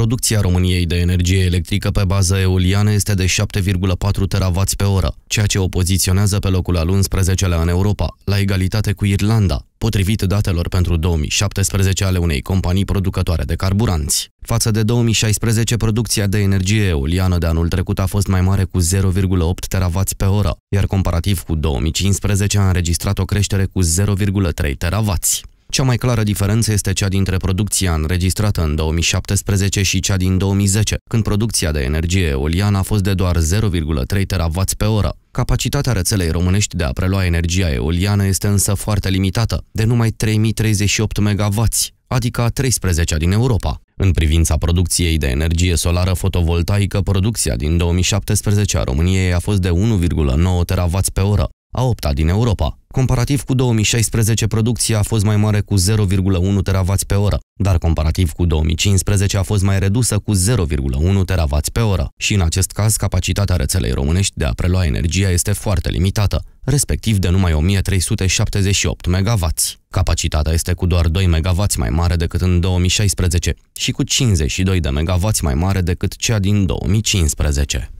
Producția României de energie electrică pe bază eoliană este de 7,4 teravați pe oră, ceea ce o poziționează pe locul al 11-lea în Europa, la egalitate cu Irlanda, potrivit datelor pentru 2017 ale unei companii producătoare de carburanți. Față de 2016, producția de energie eoliană de anul trecut a fost mai mare cu 0,8 teravați pe oră, iar comparativ cu 2015 a înregistrat o creștere cu 0,3 teravați. Cea mai clară diferență este cea dintre producția înregistrată în 2017 și cea din 2010, când producția de energie eoliană a fost de doar 0,3 terawatt pe oră. Capacitatea rețelei românești de a prelua energia eoliană este însă foarte limitată, de numai 3038 MW, adică a 13 din Europa. În privința producției de energie solară fotovoltaică, producția din 2017 a României a fost de 1,9 terawatt pe oră, a opta din Europa. Comparativ cu 2016, producția a fost mai mare cu 0,1 teravați pe oră, dar comparativ cu 2015 a fost mai redusă cu 0,1 teravați pe oră. Și în acest caz, capacitatea rețelei românești de a prelua energia este foarte limitată, respectiv de numai 1378 MW. Capacitatea este cu doar 2 MW mai mare decât în 2016 și cu 52 de MW mai mare decât cea din 2015.